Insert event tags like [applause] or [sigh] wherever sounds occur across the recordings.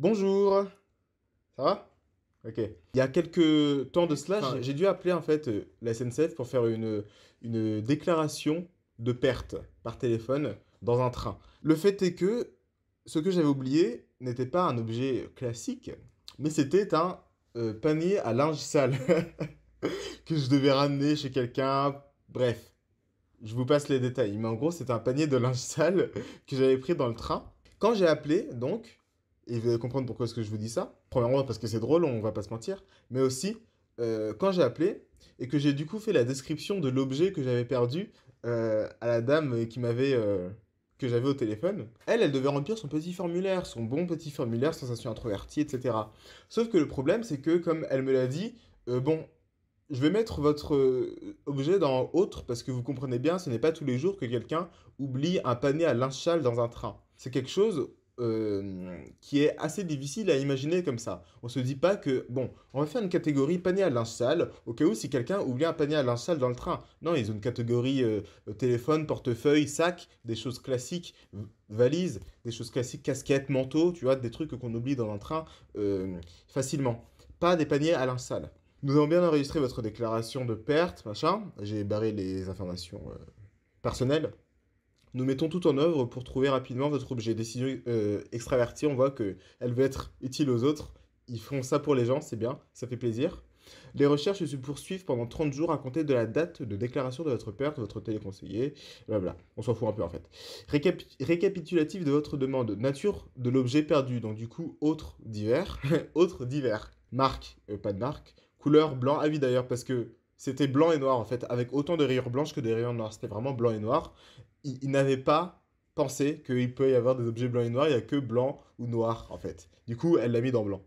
Bonjour Ça va Ok. Il y a quelques temps de cela, j'ai dû appeler en fait euh, la SNCF pour faire une, une déclaration de perte par téléphone dans un train. Le fait est que ce que j'avais oublié n'était pas un objet classique, mais c'était un euh, panier à linge sale [laughs] que je devais ramener chez quelqu'un. Bref, je vous passe les détails. Mais en gros, c'est un panier de linge sale que j'avais pris dans le train. Quand j'ai appelé, donc, et vous allez comprendre pourquoi est-ce que je vous dis ça. Premièrement, parce que c'est drôle, on va pas se mentir. Mais aussi, euh, quand j'ai appelé et que j'ai du coup fait la description de l'objet que j'avais perdu euh, à la dame qui m'avait euh, que j'avais au téléphone, elle, elle devait remplir son petit formulaire, son bon petit formulaire, sensation introvertie, etc. Sauf que le problème, c'est que comme elle me l'a dit, bon, je vais mettre votre objet dans autre parce que vous comprenez bien, ce n'est pas tous les jours que quelqu'un oublie un panier à linge dans un train. C'est quelque chose euh, qui est assez difficile à imaginer comme ça. On se dit pas que, bon, on va faire une catégorie panier à linge sale, au cas où si quelqu'un oublie un panier à linge sale dans le train. Non, ils ont une catégorie euh, téléphone, portefeuille, sac, des choses classiques, valise, des choses classiques, casquette, manteau, tu vois, des trucs qu'on oublie dans un train euh, facilement. Pas des paniers à linge sale. Nous avons bien enregistré votre déclaration de perte, machin. J'ai barré les informations personnelles. Nous mettons tout en œuvre pour trouver rapidement votre objet. Décision euh, extraverti, on voit qu'elle veut être utile aux autres. Ils font ça pour les gens, c'est bien, ça fait plaisir. Les recherches se poursuivent pendant 30 jours à compter de la date de déclaration de votre perte, votre téléconseiller, blabla. On s'en fout un peu en fait. récapitulatif de votre demande. Nature de l'objet perdu, donc du coup, autre divers. [laughs] autre divers. Marque, euh, pas de marque. Couleur blanc, avis ah d'ailleurs, parce que c'était blanc et noir en fait, avec autant de rayures blanches que des rayures noires. C'était vraiment blanc et noir il, n'avait pas pensé qu'il peut y avoir des objets blancs et noirs, il n'y a que blanc ou noir en fait. Du coup, elle l'a mis dans blanc.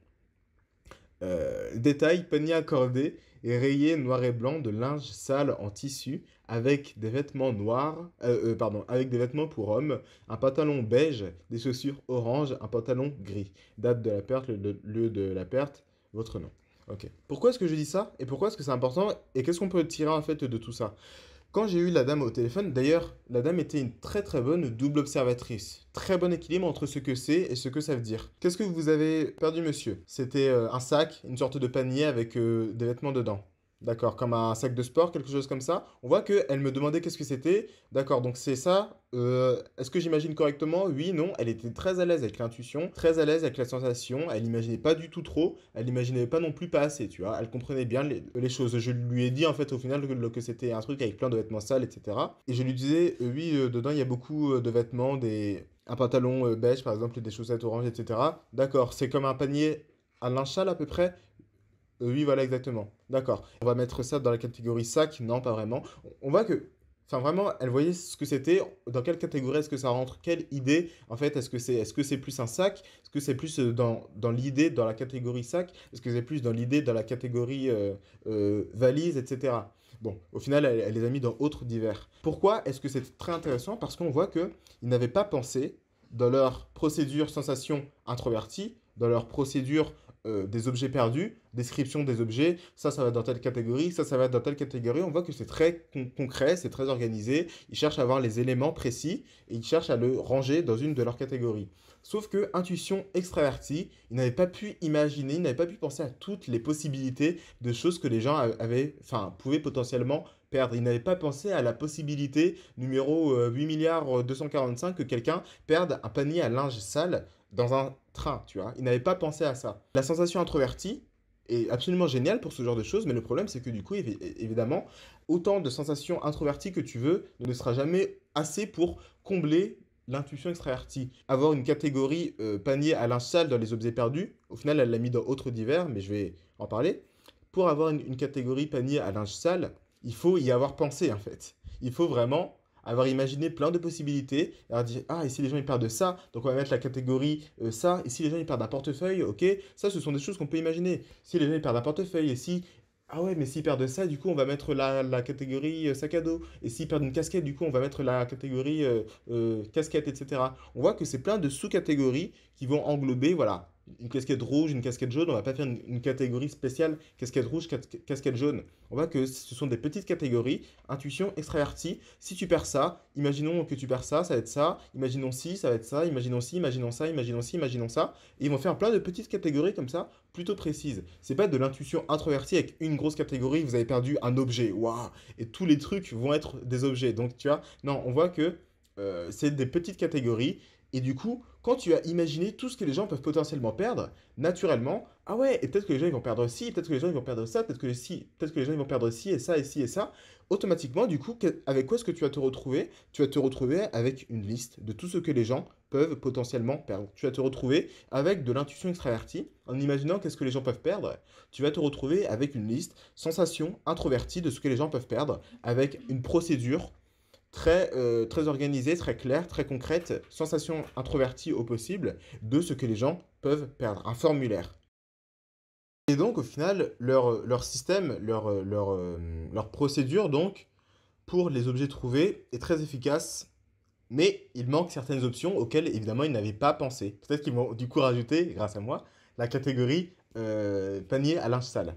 Euh, détail, panier accordé et rayé noir et blanc de linge sale en tissu avec des vêtements noirs, euh, euh, pardon, avec des vêtements pour hommes, un pantalon beige, des chaussures orange, un pantalon gris. Date de la perte, lieu de la perte, votre nom. Ok. Pourquoi est-ce que je dis ça et pourquoi est-ce que c'est important et qu'est-ce qu'on peut tirer en fait de tout ça quand j'ai eu la dame au téléphone, d'ailleurs, la dame était une très très bonne double observatrice. Très bon équilibre entre ce que c'est et ce que ça veut dire. Qu'est-ce que vous avez perdu, monsieur C'était euh, un sac, une sorte de panier avec euh, des vêtements dedans. D'accord, comme un sac de sport, quelque chose comme ça. On voit qu'elle me demandait qu'est-ce que c'était. D'accord, donc c'est ça. Euh, est-ce que j'imagine correctement Oui, non. Elle était très à l'aise avec l'intuition, très à l'aise avec la sensation. Elle n'imaginait pas du tout trop. Elle n'imaginait pas non plus pas assez, tu vois. Elle comprenait bien les, choses. Je lui ai dit en fait au final que, que c'était un truc avec plein de vêtements sales, etc. Et je lui disais, euh, oui, euh, dedans il y a beaucoup de vêtements, des... un pantalon beige par exemple, des chaussettes oranges, etc. D'accord, c'est comme un panier à linge à peu près oui, voilà, exactement. D'accord. On va mettre ça dans la catégorie sac Non, pas vraiment. On voit que Enfin, vraiment, elle voyait ce que c'était, dans quelle catégorie est-ce que ça rentre, quelle idée, en fait, est-ce que c'est est -ce que c'est plus un sac, est-ce que c'est plus euh, dans, l'idée, dans la catégorie sac, est-ce que c'est plus dans l'idée, dans la catégorie euh, euh, valise, etc. Bon, au final, elle, les a mis dans autres divers. Pourquoi est-ce que c'est très intéressant Parce qu'on voit qu'ils n'avaient pas pensé, dans leur procédure sensation introvertie, dans leur procédure euh, des objets perdus, description des objets, ça, ça va dans telle catégorie, ça, ça va dans telle catégorie. On voit que c'est très concret, c'est très organisé. Ils cherchent à avoir les éléments précis et ils cherchent à le ranger dans une de leurs catégories. Sauf que intuition extravertie, ils n'avaient pas pu imaginer, ils n'avaient pas pu penser à toutes les possibilités de choses que les gens avaient, enfin, pouvaient potentiellement perdre. Ils n'avaient pas pensé à la possibilité, numéro 8 euh, milliards 245, euh, que quelqu'un perde un panier à linge sale dans un train, tu vois. Ils n'avaient pas pensé à ça. La sensation introvertie, est absolument géniale pour ce genre de choses, mais le problème c'est que du coup, évidemment, autant de sensations introverties que tu veux ne sera jamais assez pour combler l'intuition extravertie. Avoir une catégorie euh, panier à linge sale dans les objets perdus, au final elle l'a mis dans autre divers, mais je vais en parler. Pour avoir une catégorie panier à linge sale, il faut y avoir pensé en fait. Il faut vraiment avoir imaginé plein de possibilités, et dire ah les gens ils ça, donc on va mettre la catégorie euh, ça. ça, si les gens ils un un portefeuille, ok, ça ce sont des choses qu'on peut imaginer. Si les gens ils un portefeuille, et si ah ouais mais s'ils perdent ça, du coup on va mettre la, la catégorie euh, sac à dos, et s'ils perdent une casquette, du coup on va mettre la catégorie euh, casquette, etc. On voit que c'est plein de sous-catégories qui vont englober voilà une casquette rouge, une casquette jaune, on va pas faire une, catégorie spéciale casquette rouge, casquette jaune. On voit que ce sont des petites catégories, intuition, extraverti. Si tu perds ça, imaginons que tu perds ça, ça va être ça, imaginons si, ça va être ça, imaginons si, imaginons ça, imaginons si, imaginons ça. ils vont faire plein de petites catégories comme ça, plutôt précises. C'est pas de l'intuition introvertie avec une grosse catégorie, vous avez perdu un objet, waouh, et tous les trucs vont être des objets. Donc tu vois, non, on voit que euh, c'est des petites catégories et du coup, quand tu as imaginé tout ce que les gens peuvent potentiellement perdre, naturellement, ah ouais, et peut-être que les gens vont perdre ci, peut-être que les gens vont perdre ça, peut-être que, si, peut que les gens vont perdre ci et ça et ci et ça, automatiquement, du coup, avec quoi est-ce que tu vas te retrouver Tu vas te retrouver avec une liste de tout ce que les gens peuvent potentiellement perdre. Tu vas te retrouver avec de l'intuition extravertie, en imaginant qu'est-ce que les gens peuvent perdre. Tu vas te retrouver avec une liste sensation introvertie de ce que les gens peuvent perdre, avec une procédure très, euh, très organisée, très claire, très concrète, sensation introvertie au possible de ce que les gens peuvent perdre, un formulaire. Et donc au final, leur, leur système, leur, leur, euh, leur procédure donc, pour les objets trouvés est très efficace, mais il manque certaines options auxquelles évidemment ils n'avaient pas pensé. Peut-être qu'ils vont du coup rajouter, grâce à moi, la catégorie euh, panier à linge sale.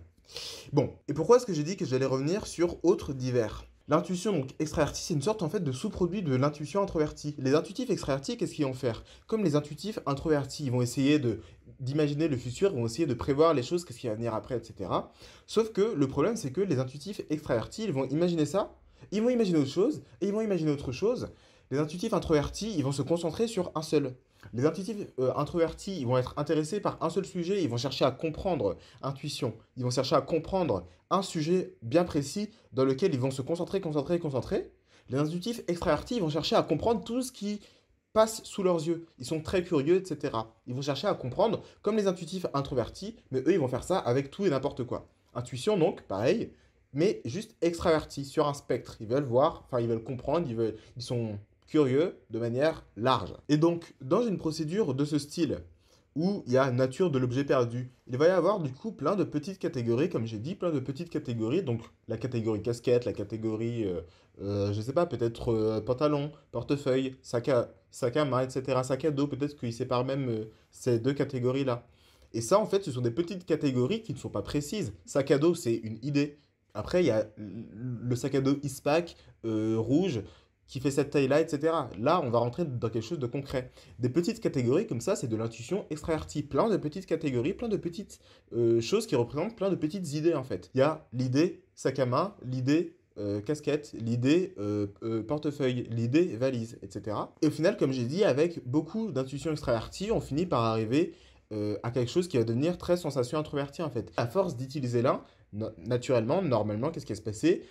Bon, et pourquoi est-ce que j'ai dit que j'allais revenir sur autres divers L'intuition, donc extravertie, c'est une sorte en fait de sous-produit de l'intuition introvertie. Les intuitifs extravertis, qu'est-ce qu'ils vont faire Comme les intuitifs introvertis, ils vont essayer de d'imaginer le futur, ils vont essayer de prévoir les choses, qu'est-ce qui va venir après, etc. Sauf que le problème, c'est que les intuitifs extravertis, ils vont imaginer ça, ils vont imaginer autre chose, et ils vont imaginer autre chose. Les intuitifs introvertis, ils vont se concentrer sur un seul. Les intuitifs euh, introvertis, ils vont être intéressés par un seul sujet, ils vont chercher à comprendre intuition, ils vont chercher à comprendre un sujet bien précis dans lequel ils vont se concentrer, concentrer, concentrer. Les intuitifs extravertis, ils vont chercher à comprendre tout ce qui passe sous leurs yeux. Ils sont très curieux, etc. Ils vont chercher à comprendre, comme les intuitifs introvertis, mais eux, ils vont faire ça avec tout et n'importe quoi. Intuition, donc, pareil, mais juste extravertis, sur un spectre. Ils veulent voir, enfin, ils veulent comprendre, ils, veulent, ils sont curieux de manière large. Et donc, dans une procédure de ce style, où il y a nature de l'objet perdu. Il va y avoir du coup plein de petites catégories, comme j'ai dit, plein de petites catégories, donc la catégorie casquette, la catégorie, euh, euh je sais pas, peut-être euh, pantalon, portefeuille, sac à, sac à main, etc., sac à dos, peut-être qu'il sépare même euh, ces deux catégories-là. Et ça, en fait, ce sont des petites catégories qui ne sont pas précises. Sac à dos, c'est une idée. Après, il y a le sac à dos ISPAC, rouge, qui fait cette taille-là, etc. Là, on va rentrer dans quelque chose de concret. Des petites catégories comme ça, c'est de l'intuition extravertie. Plein de petites catégories, plein de petites euh, choses qui représentent plein de petites idées, en fait. Il y a l'idée sac à main, l'idée euh, casquette, l'idée euh, portefeuille, l'idée valise, etc. Et au final, comme j'ai dit, avec beaucoup d'intuition extravertie, on finit par arriver à quelque chose qui va devenir très sensation introvertie en fait. À force d'utiliser l'un, naturellement, normalement, qu'est-ce qui va se passer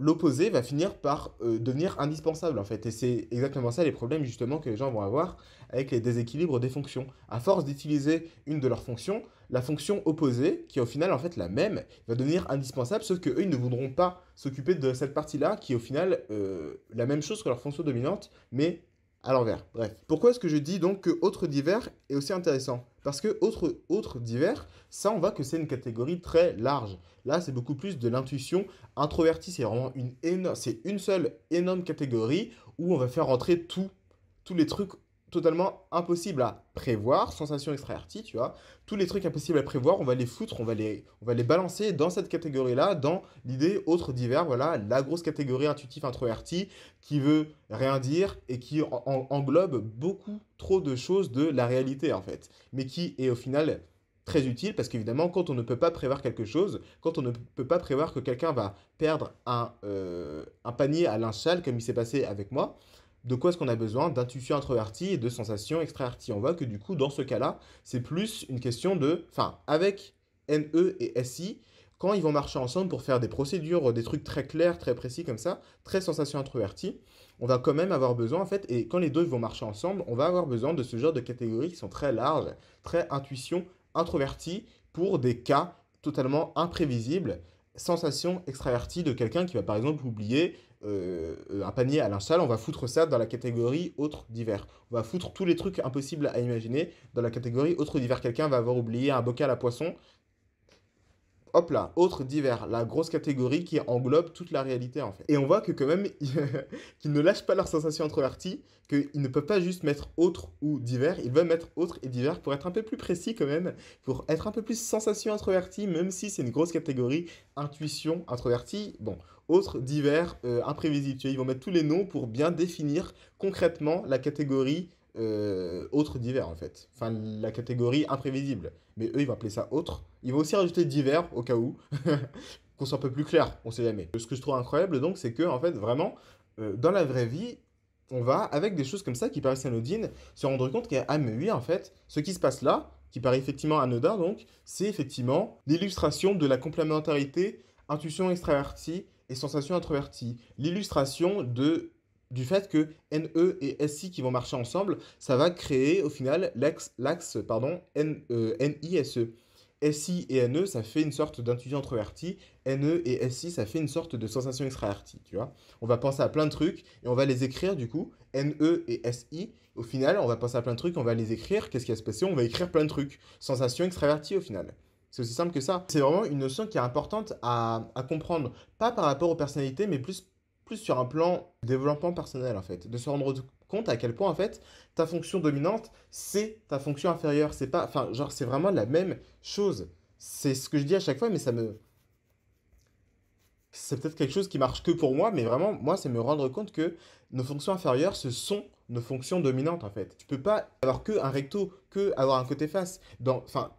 l'opposé va finir par euh, devenir indispensable en fait. Et c'est exactement ça les problèmes justement que les gens vont avoir avec les déséquilibres des fonctions. À force d'utiliser une de leurs fonctions, la fonction opposée, qui est au final en fait la même, va devenir indispensable, sauf qu'eux, ils ne voudront pas s'occuper de cette partie-là, qui est au final euh, la même chose que leur fonction dominante, mais à l'envers. Bref. Pourquoi est-ce que je dis donc que autre divers est aussi intéressant Parce que autre, autre divers, ça on voit que c'est une catégorie très large. Là c'est beaucoup plus de l'intuition. Introverti c'est vraiment une énorme, c'est une seule énorme catégorie où on va faire rentrer tous les trucs totalement impossible à prévoir, sensation extraverties, tu vois. Tous les trucs impossibles à prévoir, on va les foutre, on va les, on va les balancer dans cette catégorie-là, dans l'idée autre divers, voilà, la grosse catégorie intuitif introvertie qui veut rien dire et qui englobe beaucoup trop de choses de la réalité en fait, mais qui est au final très utile parce qu'évidemment, quand on ne peut pas prévoir quelque chose, quand on ne peut pas prévoir que quelqu'un va perdre un, euh, panier à l'inchal comme il s'est passé avec moi, de quoi est-ce qu'on a besoin D'intuition introvertie et de sensation extravertie. On voit que du coup, dans ce cas-là, c'est plus une question de... Enfin, avec NE et SI, quand ils vont marcher ensemble pour faire des procédures, des trucs très clairs, très précis comme ça, très sensation introvertie, on va quand même avoir besoin en fait, et quand les deux vont marcher ensemble, on va avoir besoin de ce genre de catégories qui sont très larges, très intuition introvertie pour des cas totalement imprévisibles, sensation extravertie de quelqu'un qui va par exemple oublier euh, euh, un panier à linge on va foutre ça dans la catégorie autres divers. On va foutre tous les trucs impossibles à imaginer dans la catégorie autres divers. Quelqu'un va avoir oublié un bocal à poisson, hop là, autre divers, la grosse catégorie qui englobe toute la réalité en fait. Et on voit que quand même, [laughs] qu'ils ne lâchent pas leur sensation introvertie, qu'ils ne peuvent pas juste mettre autre ou divers, ils veulent mettre autre et divers pour être un peu plus précis quand même, pour être un peu plus sensation introvertie, même si c'est une grosse catégorie, intuition introvertie, bon, autre divers, euh, tu imprévisible. Ils vont mettre tous les noms pour bien définir concrètement la catégorie euh, autre divers en fait. Enfin, la catégorie imprévisible. Mais eux, ils vont appeler ça autre. Ils vont aussi rajouter divers au cas où, [laughs] qu'on soit un peu plus clair, on sait jamais. Ce que je trouve incroyable donc, c'est que en fait, vraiment, euh, dans la vraie vie, on va, avec des choses comme ça qui paraissent anodines, se rendre compte qu'à a ah, mais oui, en fait, ce qui se passe là, qui paraît effectivement anodin donc, c'est effectivement l'illustration de la complémentarité intuition extravertie et sensation introvertie. L'illustration de du fait que NE et SI qui vont marcher ensemble, ça va créer au final l'axe pardon N, euh, NISE. SI et NE, ça fait une sorte d'intuition introvertie. NE e et SI, ça fait une sorte de sensation extravertie, tu vois. On va penser à plein de trucs et on va les écrire du coup. NE et SI, au final, on va penser à plein de trucs, on va les écrire. Qu'est-ce qui va se passer On va écrire plein de trucs. Sensation extravertie au final. C'est aussi simple que ça. C'est vraiment une notion qui est importante à, à comprendre, pas par rapport aux personnalités, mais plus plus sur un plan développement personnel en fait, de se rendre compte à quel point en fait ta fonction dominante c'est ta fonction inférieure, c'est pas, enfin genre c'est vraiment la même chose. C'est ce que je dis à chaque fois, mais ça me, c'est peut-être quelque chose qui marche que pour moi, mais vraiment moi c'est me rendre compte que nos fonctions inférieures ce sont nos fonctions dominantes en fait. Tu peux pas avoir que un recto, que avoir un côté face. Dans, enfin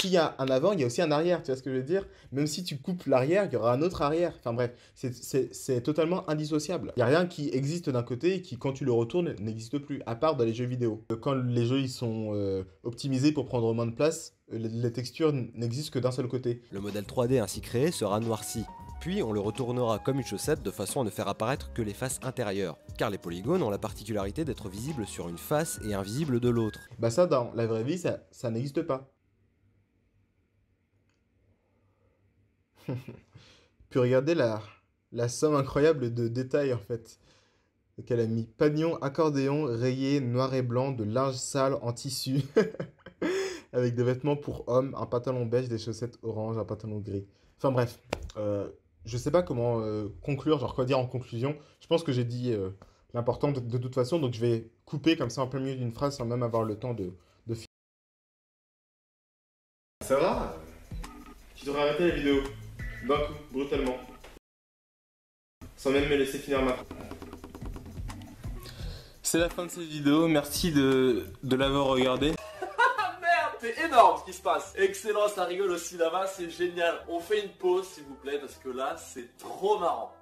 s'il y a un avant, il y a aussi un arrière, tu vois ce que je veux dire Même si tu coupes l'arrière, il y aura un autre arrière. Enfin bref, c'est totalement indissociable. Il n'y a rien qui existe d'un côté et qui, quand tu le retournes, n'existe plus, à part dans les jeux vidéo. Euh, quand les jeux ils sont euh, optimisés pour prendre moins de place, euh, les textures n'existent que d'un seul côté. Le modèle 3D ainsi créé sera noirci. Puis on le retournera comme une chaussette de façon à ne faire apparaître que les faces intérieures, car les polygones ont la particularité d'être visibles sur une face et invisibles de l'autre. Bah ça dans la vraie vie ça n'existe pas. [laughs] Puis regardez la, la somme incroyable de détails en fait qu'elle a mis. Pagnon, accordéon, rayé, noir et blanc, de linge sale en tissu, [laughs] avec des vêtements pour hommes, un pantalon beige, des chaussettes orange, un pantalon gris. Enfin bref, euh, je sais pas comment euh, conclure, genre quoi dire en conclusion. Je pense que j'ai dit euh, l'important de, toute façon, donc je vais couper comme ça en plein milieu d'une phrase sans même avoir le temps de, de... Ça va Tu devrais arrêter la vidéo brutalement. Sans même me laisser finir ma C'est la fin de cette vidéo, merci de, de l'avoir [laughs] ah, Merde, c'est énorme ce qui se passe. Excellent, ça rigole aussi là c'est génial. On fait une pause s'il vous plaît parce que là c'est trop marrant.